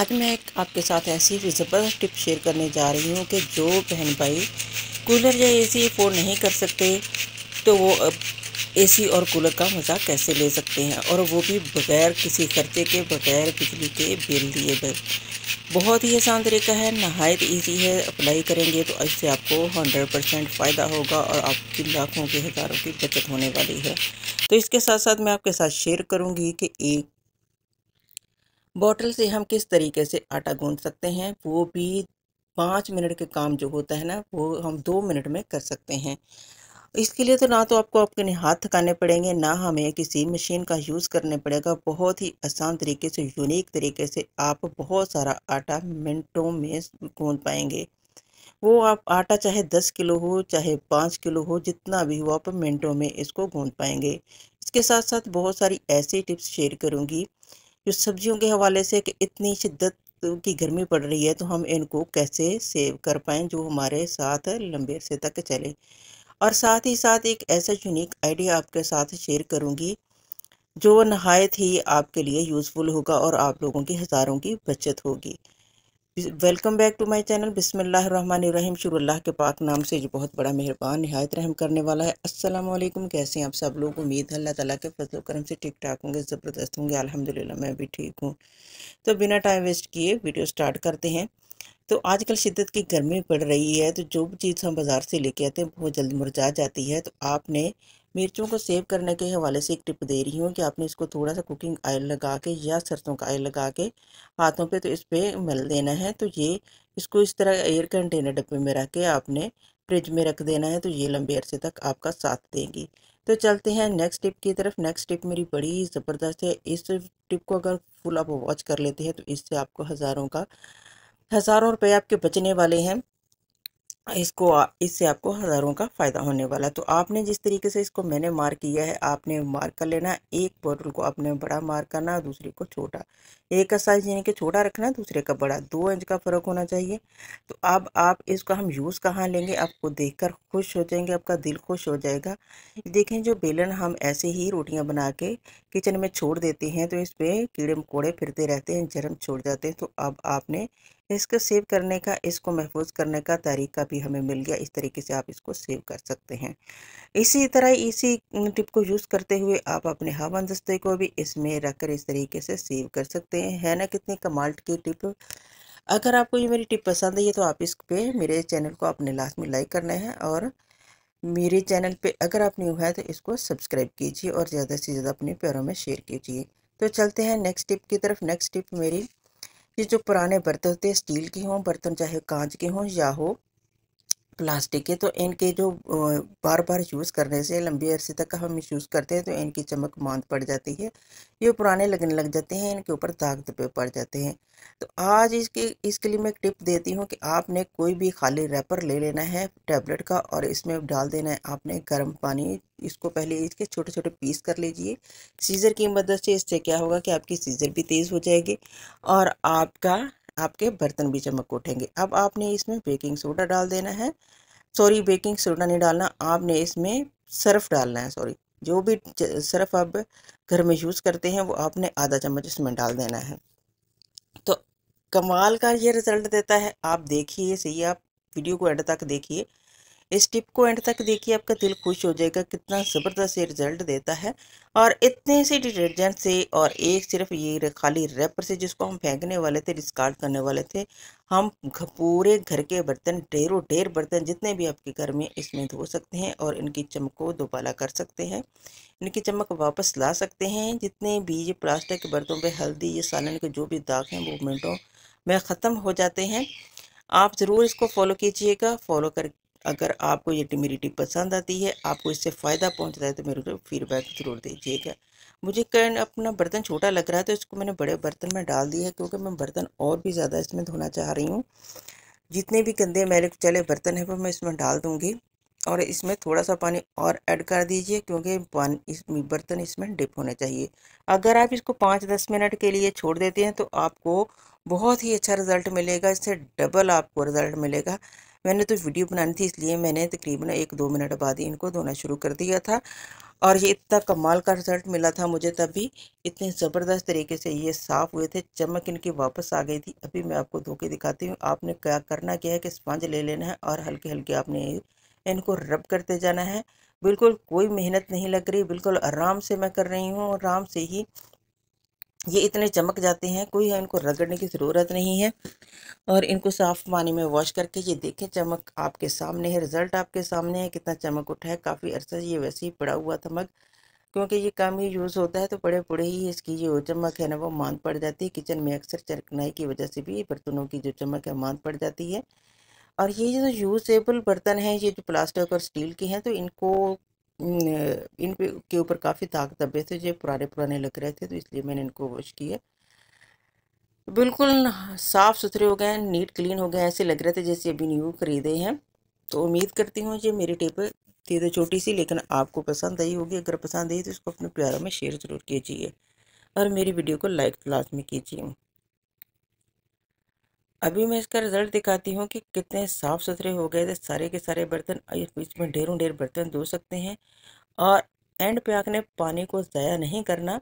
आज मैं एक आपके साथ ऐसी ज़बरदस्त टिप शेयर करने जा रही हूँ कि जो बहन भाई कूलर या एसी अफोर्ड नहीं कर सकते तो वो अब एसी और कूलर का मज़ा कैसे ले सकते हैं और वो भी बगैर किसी खर्चे के बगैर बिजली के बिल दिए गए बहुत ही आसान तरीका है नहायत ईजी है अप्लाई करेंगे तो इससे आपको हंड्रेड परसेंट फ़ायदा होगा और आपकी लाखों के हज़ारों की बचत होने वाली है तो इसके साथ साथ मैं आपके साथ शेयर करूंगी कि एक बॉटल से हम किस तरीके से आटा गूंद सकते हैं वो भी पाँच मिनट के काम जो होता है ना वो हम दो मिनट में कर सकते हैं इसके लिए तो ना तो आपको अपने हाथ थकाने पड़ेंगे ना हमें किसी मशीन का यूज़ करने पड़ेगा बहुत ही आसान तरीके से यूनिक तरीके से आप बहुत सारा आटा मिनटों में गूंद पाएंगे वो आप आटा चाहे दस किलो हो चाहे पाँच किलो हो जितना भी हो आप मिनटों में इसको गूंद पाएंगे इसके साथ साथ बहुत सारी ऐसी टिप्स शेयर करूँगी जो सब्जियों के हवाले से कि इतनी शिद्दत की गर्मी पड़ रही है तो हम इनको कैसे सेव कर पाएँ जो हमारे साथ लंबे अरसे तक चले और साथ ही साथ एक ऐसा यूनिक आइडिया आपके साथ शेयर करूँगी जो नहायत ही आपके लिए यूज़फुल होगा और आप लोगों की हज़ारों की बचत होगी welcome back to my channel बिसमीम शुरू के पाक नाम से जो बहुत बड़ा मेहरबान नहायत रहम करने वाला है अस्सलाम वालेकुम कैसे हैं आप सब लोग उम्मीद है अल्लाह ताला के फसल करम से ठीक ठाक होंगे ज़बरदस्त होंगे अल्हम्दुलिल्लाह मैं भी ठीक हूँ तो बिना टाइम वेस्ट किए वीडियो स्टार्ट करते हैं तो आजकल शिद्दत की गर्मी पड़ रही है तो जो भी चीज़ हम बाज़ार से लेके आते हैं बहुत जल्द मुरझा जाती है तो आपने मिर्चों को सेव करने के हवाले से एक टिप दे रही हूँ कि आपने इसको थोड़ा सा कुकिंग ऑयल लगा के या सरसों का ऑयल लगा के हाथों पे तो इस पर मल देना है तो ये इसको इस तरह एयर कंटेनर डब्बे में रख के आपने फ्रिज में रख देना है तो ये लंबे अरसे तक आपका साथ देंगी तो चलते हैं नेक्स्ट टिप की तरफ नेक्स्ट टिप मेरी बड़ी ज़बरदस्त है इस टिप को अगर फुल आप वॉच कर लेते हैं तो इससे आपको हज़ारों का हज़ारों रुपये आपके बचने वाले हैं इसको इससे आपको हज़ारों का फ़ायदा होने वाला है तो आपने जिस तरीके से इसको मैंने मार्क किया है आपने मार्क कर लेना एक बॉटल को आपने बड़ा मार्क करना दूसरे को छोटा एक का साइज़ यानी कि छोटा रखना दूसरे का बड़ा दो इंच का फ़र्क होना चाहिए तो अब आप इसका हम यूज़ कहाँ लेंगे आपको कर खुश हो जाएंगे आपका दिल खुश हो जाएगा देखें जो बेलन हम ऐसे ही रोटियाँ बना के किचन में छोड़ देते हैं तो इस पर कीड़े मकोड़े फिरते रहते हैं जर्म छोड़ जाते हैं तो अब आपने इसको सेव करने का इसको महफूज करने का तरीका भी हमें मिल गया इस तरीके से आप इसको सेव कर सकते हैं इसी तरह इसी टिप को यूज़ करते हुए आप अपने हवन दस्ते को भी इसमें रखकर इस तरीके से सेव कर सकते हैं है ना कितनी कमाल्ट की टिप अगर आपको ये मेरी टिप पसंद आई है तो आप इस पर मेरे चैनल को अपने लास्ट में लाइक करना है और मेरे चैनल पे अगर आप न्यू है तो इसको सब्सक्राइब कीजिए और ज़्यादा से ज़्यादा अपने प्यारों में शेयर कीजिए तो चलते हैं नेक्स्ट टिप की तरफ नेक्स्ट टिप मेरी ये जो पुराने बर्तन होते हैं स्टील के हों बर्तन चाहे कांच के हों या हो प्लास्टिक के तो इनके जो बार बार यूज़ करने से लंबे अरसे तक हम यूज़ करते हैं तो इनकी चमक मांद पड़ जाती है ये पुराने लगने लग जाते हैं इनके ऊपर दाग धब्बे पड़ जाते हैं तो आज इसके इसके लिए मैं एक टिप देती हूँ कि आपने कोई भी खाली रैपर ले लेना है टैबलेट का और इसमें डाल देना है आपने गर्म पानी इसको पहले इसके छोटे छोटे पीस कर लीजिए सीज़र की मदद से इससे क्या होगा कि आपकी सीज़र भी तेज़ हो जाएगी और आपका आपके बर्तन भी चमक उठेंगे अब आपने इसमें बेकिंग सोडा डाल देना है सॉरी बेकिंग सोडा नहीं डालना आपने इसमें सर्फ डालना है सॉरी जो भी सर्फ आप घर में यूज़ करते हैं वो आपने आधा चम्मच इसमें डाल देना है तो कमाल का ये रिज़ल्ट देता है आप देखिए सही आप वीडियो को एंड तक देखिए इस टिप को एंड तक देखिए आपका दिल खुश हो जाएगा कितना ज़बरदस्त ये रिजल्ट देता है और इतने से डिटर्जेंट से और एक सिर्फ ये खाली रैपर से जिसको हम फेंकने वाले थे डिस्कार्ड करने वाले थे हम पूरे घर के बर्तन ढेरों ढेर बर्तन जितने भी आपके घर में इसमें धो सकते हैं और इनकी चमक को दोबाला कर सकते हैं इनकी चमक वापस ला सकते हैं जितने भी ये प्लास्टिक के बर्तनों पर हल्दी ये सालन के जो भी दाग हैं वो मिनटों में ख़त्म हो जाते हैं आप ज़रूर इसको फॉलो कीजिएगा फॉलो कर अगर आपको ये मेरी टिप पसंद आती है आपको इससे फ़ायदा पहुंचता है तो मेरे को फीडबैक ज़रूर दीजिएगा मुझे कर्ण अपना बर्तन छोटा लग रहा है तो इसको मैंने बड़े बर्तन में डाल दिया है क्योंकि मैं बर्तन और भी ज़्यादा इसमें धोना चाह रही हूँ जितने भी गंदे मेरे चले बर्तन हैं वो मैं इसमें डाल दूँगी और इसमें थोड़ा सा पानी और ऐड कर दीजिए क्योंकि पानी इस बर्तन इसमें डिप होने चाहिए अगर आप इसको पाँच दस मिनट के लिए छोड़ देते हैं तो आपको बहुत ही अच्छा रिज़ल्ट मिलेगा इससे डबल आपको रिज़ल्ट मिलेगा मैंने तो वीडियो बनानी थी इसलिए मैंने तकरीबन एक दो मिनट बाद ही इनको धोना शुरू कर दिया था और ये इतना कमाल का रिजल्ट मिला था मुझे तभी इतने ज़बरदस्त तरीके से ये साफ़ हुए थे चमक इनकी वापस आ गई थी अभी मैं आपको धो के दिखाती हूँ आपने क्या करना क्या है कि स्पंज ले लेना है और हल्के हल्के आपने इनको रब करते जाना है बिल्कुल कोई मेहनत नहीं लग रही बिल्कुल आराम से मैं कर रही हूँ आराम से ही ये इतने चमक जाते हैं कोई है इनको रगड़ने की ज़रूरत नहीं है और इनको साफ़ पानी में वॉश करके ये देखें चमक आपके सामने है रिज़ल्ट आपके सामने है कितना चमक उठा है काफ़ी अरसा ये वैसे ही पड़ा हुआ था मग क्योंकि ये काम ही यूज़ होता है तो बड़े बड़े ही इसकी जो चमक है ना वो मांद पड़ जाती है किचन में अक्सर चरकनाई की वजह से भी बर्तनों की जो चमक है मांद पड़ जाती है और ये जो यूजेबल बर्तन हैं ये जो प्लास्टिक और स्टील के हैं तो इनको इन पे के ऊपर काफ़ी दाग धब्बे थे जो पुराने पुराने लग रहे थे तो इसलिए मैंने इनको वॉश किया बिल्कुल साफ़ सुथरे हो गए नीट क्लीन हो गए ऐसे लग रहे थे जैसे अभी न्यू खरीदे हैं तो उम्मीद करती हूँ ये मेरी टिप थी तो छोटी सी लेकिन आपको पसंद आई होगी अगर पसंद आई तो इसको अपने प्यारों में शेयर ज़रूर कीजिए और मेरी वीडियो को लाइक लाजमी कीजिए अभी मैं इसका रिज़ल्ट दिखाती हूँ कि कितने साफ़ सुथरे हो गए थे सारे के सारे बर्तन बीच में ढेरों ढेर बर्तन धो सकते हैं और एंड पे आपने पानी को ज़ाया नहीं करना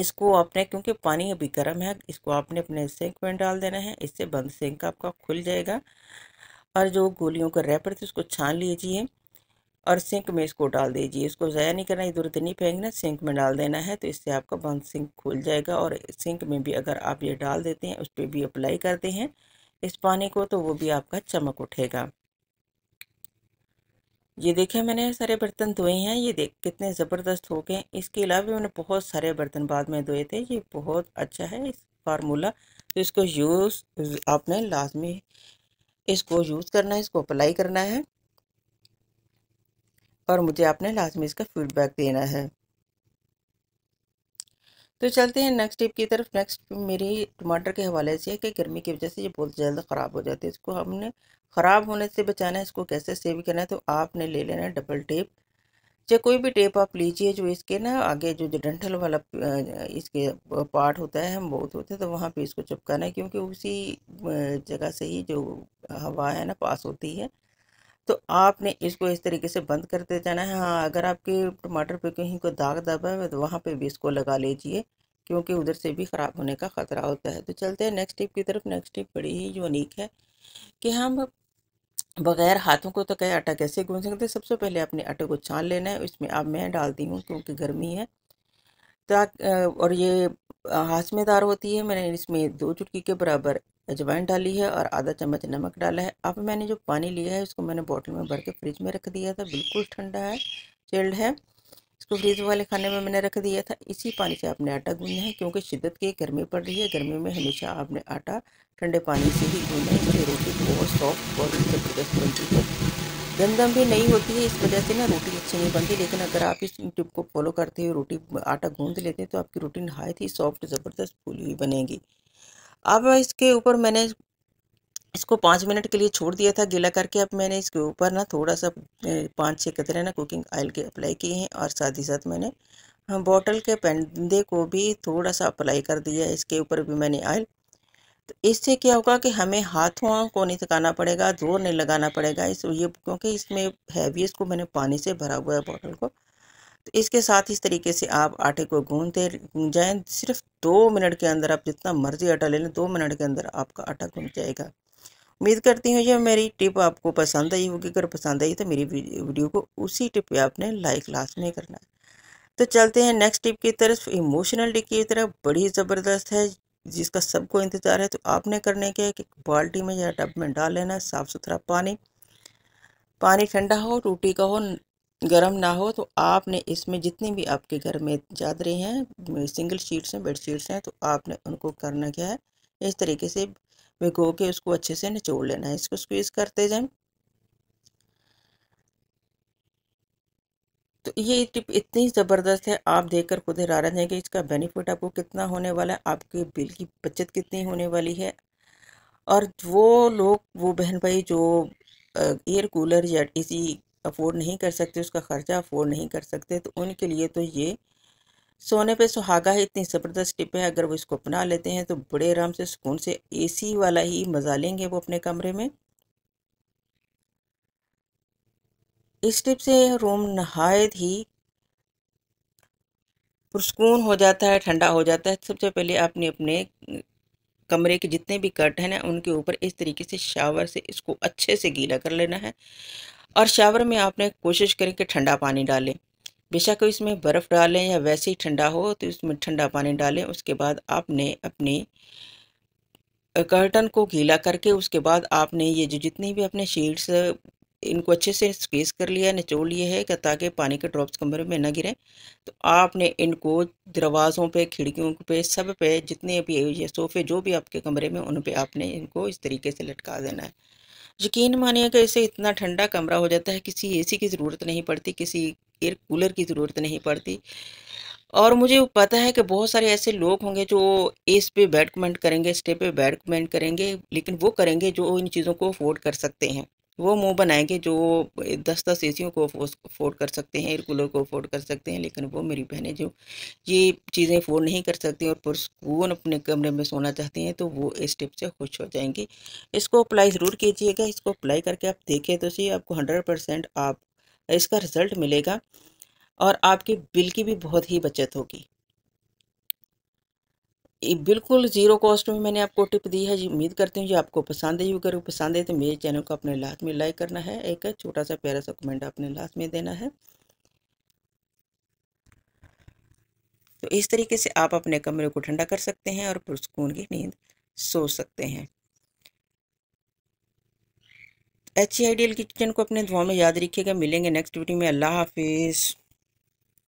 इसको आपने क्योंकि पानी अभी गर्म है इसको आपने अपने सिंक में डाल देना है इससे बंद सिंक आपका खुल जाएगा और जो गोलियों का रैपर थे उसको छान लीजिए और सिंक में इसको डाल दीजिए इसको ज़ाया नहीं करना इधर उधर नहीं फेंकना सिंक में डाल देना है तो इससे आपका बंद सिंक खुल जाएगा और सिंक में भी अगर आप ये डाल देते हैं उस पर भी अप्लाई करते हैं इस पानी को तो वो भी आपका चमक उठेगा ये देखिए मैंने सारे बर्तन धोए हैं ये देख कितने ज़बरदस्त हो गए इसके अलावा भी मैंने बहुत सारे बर्तन बाद में धोए थे ये बहुत अच्छा है इस फार्मूला तो इसको यूज़ आपने लाजमी इसको यूज़ करना है इसको अप्लाई करना है और मुझे आपने लाजमी इसका फीडबैक देना है तो चलते हैं नेक्स्ट टिप की तरफ नेक्स्ट मेरी टमाटर के हवाले से है कि गर्मी की वजह से ये बहुत जल्द ख़राब हो जाती है इसको हमने ख़राब होने से बचाना है इसको कैसे सेव करना है तो आपने ले लेना है डबल टेप या कोई भी टेप आप लीजिए जो इसके ना आगे जो डंठल वाला इसके पार्ट होता है हम बहुत होते हैं तो वहाँ पे इसको चिपकाना है क्योंकि उसी जगह से ही जो हवा है ना पास होती है तो आपने इसको इस तरीके से बंद करते जाना है हाँ अगर आपके टमाटर पे कहीं को दाग दबा है तो वहाँ पे भी इसको लगा लीजिए क्योंकि उधर से भी ख़राब होने का ख़तरा होता है तो चलते हैं नेक्स्ट टिप की तरफ नेक्स्ट टिप बड़ी ही यूनिक है कि हम बगैर हाथों को तो कहीं आटा कैसे गूंद सकते सबसे पहले अपने आटे को छान लेना है इसमें अब मैं डालती हूँ क्योंकि गर्मी है तो और ये हाथ में दार होती है मैंने इसमें दो चुटकी के बराबर अजवाइन डाली है और आधा चम्मच नमक डाला है अब मैंने जो पानी लिया है उसको मैंने बॉटल में भर के फ्रिज में रख दिया था बिल्कुल ठंडा है चिल्ड है इसको फ्रिज वाले खाने में मैंने रख दिया था इसी पानी से आपने आटा गूंदना है क्योंकि शिद्दत की गर्मी पड़ रही है गर्मी में हमेशा आपने आटा ठंडे पानी से ही गूंदना है रोटी बहुत सॉफ्ट बहुत जबरदस्त बनती है गंदम भी नहीं होती है इस वजह से ना रोटी अच्छी नहीं बनती लेकिन अगर आप इस यूट्यूब को फॉलो करते हो रोटी आटा गूंद लेते हैं तो आपकी रोटी नहायत ही सॉफ्ट ज़बरदस्त फूली हुई बनेगी अब इसके ऊपर मैंने इसको पाँच मिनट के लिए छोड़ दिया था गीला करके अब मैंने इसके ऊपर ना थोड़ा सा पाँच छः कतरे ना कुकिंग ऑयल के अप्लाई किए हैं और साथ ही साथ मैंने बॉटल हाँ, के पेंदे को भी थोड़ा सा अप्लाई कर दिया इसके ऊपर भी मैंने ऑयल तो इससे क्या होगा कि हमें हाथों को नहीं थकाना पड़ेगा जोर नहीं लगाना पड़ेगा इस ये क्योंकि इसमें हैवी इसको मैंने पानी से भरा हुआ है बॉटल को तो इसके साथ इस तरीके से आप आटे को गूंधते जाएं सिर्फ दो मिनट के अंदर आप जितना मर्ज़ी आटा ले लें दो मिनट के अंदर आपका आटा गूंध जाएगा उम्मीद करती हूँ ये मेरी टिप आपको पसंद आई होगी अगर पसंद आई तो मेरी वीडियो को उसी टिप पे आपने लाइक लास्ट में करना है तो चलते हैं नेक्स्ट टिप की तरफ इमोशनल टिप की तरफ बड़ी ज़बरदस्त है जिसका सबको इंतज़ार है तो आपने करने के एक बाल्टी में या टब में डाल लेना है साफ़ सुथरा पानी पानी ठंडा हो रोटी का हो गर्म ना हो तो आपने इसमें जितनी भी आपके घर में चादरें हैं सिंगल शीट्स हैं बेड शीट्स हैं तो आपने उनको करना क्या है इस तरीके से भिगो के उसको अच्छे से निचोड़ लेना है इसको स्क्वीज़ करते जाएँ तो ये टिप इतनी ज़बरदस्त है आप देखकर खुद हैरान है कि इसका बेनिफिट आपको कितना होने वाला है आपके बिल की बचत कितनी होने वाली है और वो लोग वो बहन भाई जो एयर कूलर या इसी अफोर्ड नहीं कर सकते उसका ख़र्चा अफोर्ड नहीं कर सकते तो उनके लिए तो ये सोने पे सुहागा है इतनी ज़बरदस्त टिप है अगर वो इसको अपना लेते हैं तो बड़े आराम से सुकून से एसी वाला ही मज़ा लेंगे वो अपने कमरे में इस टिप से रूम नहायत ही पुरस्कून हो जाता है ठंडा हो जाता है सबसे पहले आपने अपने कमरे के जितने भी कट हैं ना उनके ऊपर इस तरीके से शावर से इसको अच्छे से गीला कर लेना है और शावर में आपने कोशिश करें कि ठंडा पानी डालें बेशक इसमें बर्फ़ डालें या वैसे ही ठंडा हो तो इसमें ठंडा पानी डालें उसके बाद आपने अपने कर्टन को गीला करके उसके बाद आपने ये जो जितनी भी अपने शीट्स इनको अच्छे से स्पेस कर लिया निचोड़ लिया है कि ताकि पानी के ड्रॉप्स कमरे में ना गिरें तो आपने इनको दरवाज़ों पे खिड़कियों पे सब पे जितने भी सोफ़े जो भी आपके कमरे में उन पे आपने इनको इस तरीके से लटका देना है यकीन मानिए कि इसे इतना ठंडा कमरा हो जाता है किसी ए की ज़रूरत नहीं पड़ती किसी एयर कूलर की ज़रूरत नहीं पड़ती और मुझे पता है कि बहुत सारे ऐसे लोग होंगे जो इस पे बैड कमेंट करेंगे स्टे पे बैड कमेंट करेंगे लेकिन वो करेंगे जो इन चीज़ों को अफोर्ड कर सकते हैं वो मुंह बनाएंगे जो दस दस एसियों को अफोर्ड कर सकते हैं एयर कूलर को अफोर्ड कर सकते हैं लेकिन वो मेरी बहनें जो ये चीज़ें अफोर्ड नहीं कर सकती और पुरस्कून अपने कमरे में सोना चाहती हैं तो वो इस टिप से खुश हो जाएंगी इसको अप्लाई ज़रूर कीजिएगा इसको अप्लाई करके आप देखें तो सही आपको हंड्रेड परसेंट आप इसका रिज़ल्ट मिलेगा और आपके बिल की भी बहुत ही बचत होगी बिल्कुल ज़ीरो कॉस्ट में मैंने आपको टिप दी है जी उम्मीद करती हूँ ये आपको पसंद आई अगर पसंद है तो मेरे चैनल को अपने लास्ट में लाइक करना है एक छोटा सा प्यारा सा कमेंट अपने लास्ट में देना है तो इस तरीके से आप अपने कमरे को ठंडा कर सकते हैं और पुरस्कून की नींद सो सकते हैं एच आइडियल किचन को अपने दुआ में याद रखिएगा मिलेंगे नेक्स्ट वीडियो में अल्लाह हाफिज़